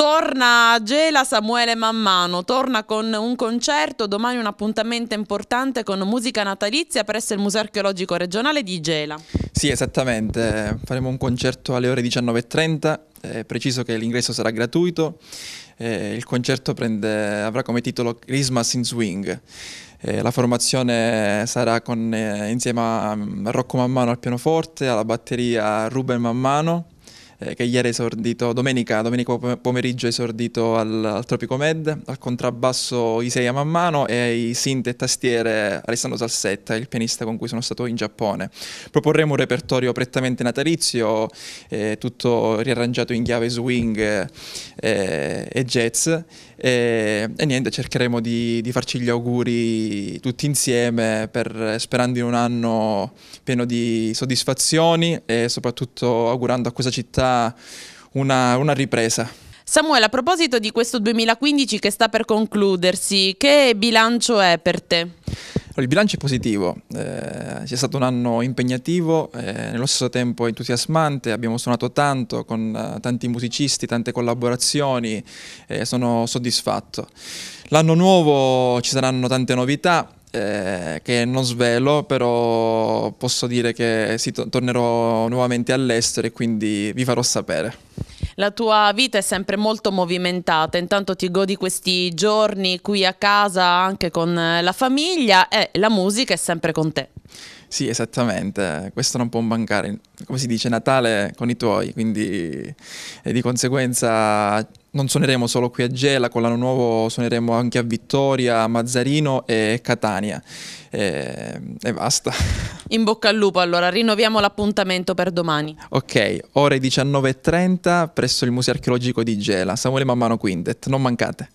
Torna Gela Samuele Mammano, torna con un concerto, domani un appuntamento importante con musica natalizia presso il Museo Archeologico Regionale di Gela. Sì, esattamente, faremo un concerto alle ore 19.30, è preciso che l'ingresso sarà gratuito, eh, il concerto prende, avrà come titolo Christmas in Swing. Eh, la formazione sarà con, eh, insieme a mm, Rocco Mammano al pianoforte, alla batteria Ruben Mammano, eh, che ieri è esordito, domenica, domenica pomeriggio è esordito al, al Tropico Med, al contrabbasso Isei Amammano e ai synth e tastiere Alessandro Salsetta, il pianista con cui sono stato in Giappone. Proporremo un repertorio prettamente natalizio, eh, tutto riarrangiato in chiave swing eh, e jazz, e, e niente, cercheremo di, di, farci gli auguri tutti insieme, per, sperando in un anno pieno di soddisfazioni e soprattutto augurando a questa città una, una ripresa. Samuele, a proposito di questo 2015 che sta per concludersi, che bilancio è per te? Il bilancio è positivo, eh, è stato un anno impegnativo, eh, nello stesso tempo entusiasmante, abbiamo suonato tanto con eh, tanti musicisti, tante collaborazioni, eh, sono soddisfatto. L'anno nuovo ci saranno tante novità, eh, che non svelo, però posso dire che sì, tornerò nuovamente all'estero e quindi vi farò sapere. La tua vita è sempre molto movimentata, intanto ti godi questi giorni qui a casa anche con eh, la famiglia e la musica è sempre con te. Sì, esattamente, questo non può mancare, come si dice, Natale con i tuoi, quindi eh, di conseguenza non suoneremo solo qui a Gela, con l'anno nuovo suoneremo anche a Vittoria, Mazzarino e Catania. E, eh, e basta. In bocca al lupo allora, rinnoviamo l'appuntamento per domani. Ok, ore 19.30 presso il Museo Archeologico di Gela, Samuele Mammano Quintet, non mancate.